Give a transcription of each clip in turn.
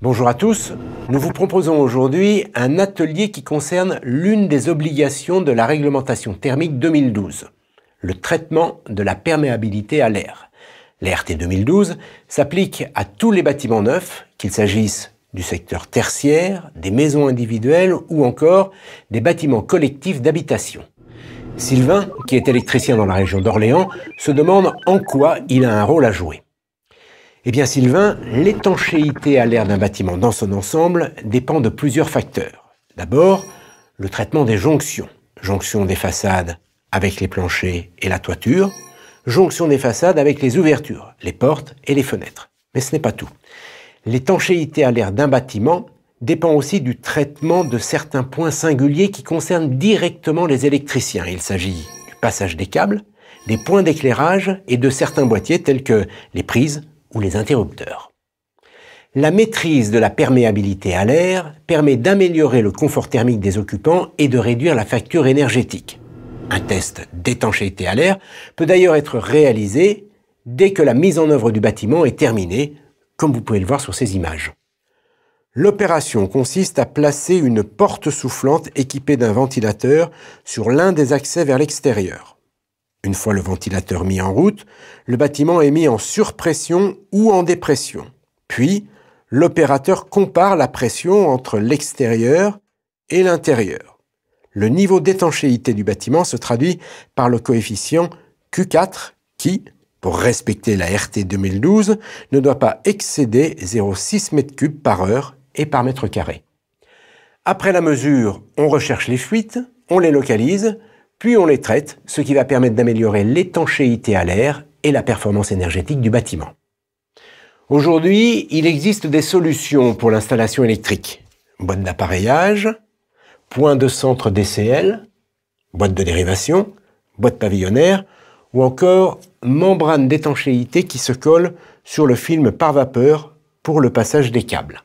Bonjour à tous. Nous vous proposons aujourd'hui un atelier qui concerne l'une des obligations de la réglementation thermique 2012, le traitement de la perméabilité à l'air. L'ERT 2012 s'applique à tous les bâtiments neufs, qu'il s'agisse du secteur tertiaire, des maisons individuelles ou encore des bâtiments collectifs d'habitation. Sylvain, qui est électricien dans la région d'Orléans, se demande en quoi il a un rôle à jouer. Eh bien Sylvain, l'étanchéité à l'air d'un bâtiment dans son ensemble dépend de plusieurs facteurs. D'abord, le traitement des jonctions. Jonction des façades avec les planchers et la toiture, jonction des façades avec les ouvertures, les portes et les fenêtres. Mais ce n'est pas tout. L'étanchéité à l'air d'un bâtiment dépend aussi du traitement de certains points singuliers qui concernent directement les électriciens. Il s'agit du passage des câbles, des points d'éclairage et de certains boîtiers tels que les prises ou les interrupteurs. La maîtrise de la perméabilité à l'air permet d'améliorer le confort thermique des occupants et de réduire la facture énergétique. Un test d'étanchéité à l'air peut d'ailleurs être réalisé dès que la mise en œuvre du bâtiment est terminée, comme vous pouvez le voir sur ces images. L'opération consiste à placer une porte soufflante équipée d'un ventilateur sur l'un des accès vers l'extérieur. Une fois le ventilateur mis en route, le bâtiment est mis en surpression ou en dépression. Puis, l'opérateur compare la pression entre l'extérieur et l'intérieur. Le niveau d'étanchéité du bâtiment se traduit par le coefficient Q4 qui, pour respecter la RT 2012, ne doit pas excéder 0,6 m3 par heure et par mètre carré. Après la mesure, on recherche les fuites, on les localise puis on les traite, ce qui va permettre d'améliorer l'étanchéité à l'air et la performance énergétique du bâtiment. Aujourd'hui, il existe des solutions pour l'installation électrique. Boîte d'appareillage, point de centre DCL, boîte de dérivation, boîte pavillonnaire, ou encore membrane d'étanchéité qui se colle sur le film par vapeur pour le passage des câbles.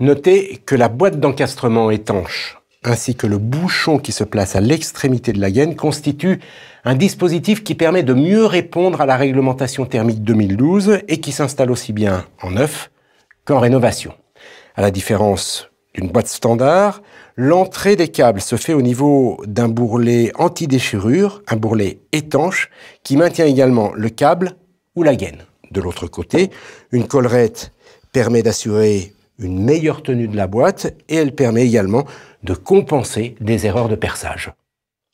Notez que la boîte d'encastrement étanche ainsi que le bouchon qui se place à l'extrémité de la gaine constitue un dispositif qui permet de mieux répondre à la réglementation thermique 2012 et qui s'installe aussi bien en neuf qu'en rénovation. À la différence d'une boîte standard, l'entrée des câbles se fait au niveau d'un bourrelet anti-déchirure, un bourrelet étanche qui maintient également le câble ou la gaine. De l'autre côté, une collerette permet d'assurer une meilleure tenue de la boîte et elle permet également de compenser des erreurs de perçage.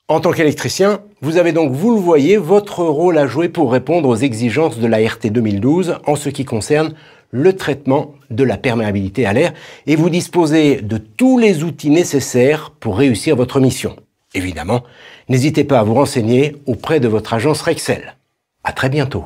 En tant qu'électricien, vous avez donc, vous le voyez, votre rôle à jouer pour répondre aux exigences de la RT 2012 en ce qui concerne le traitement de la perméabilité à l'air et vous disposez de tous les outils nécessaires pour réussir votre mission. Évidemment, n'hésitez pas à vous renseigner auprès de votre agence Rexel. À très bientôt.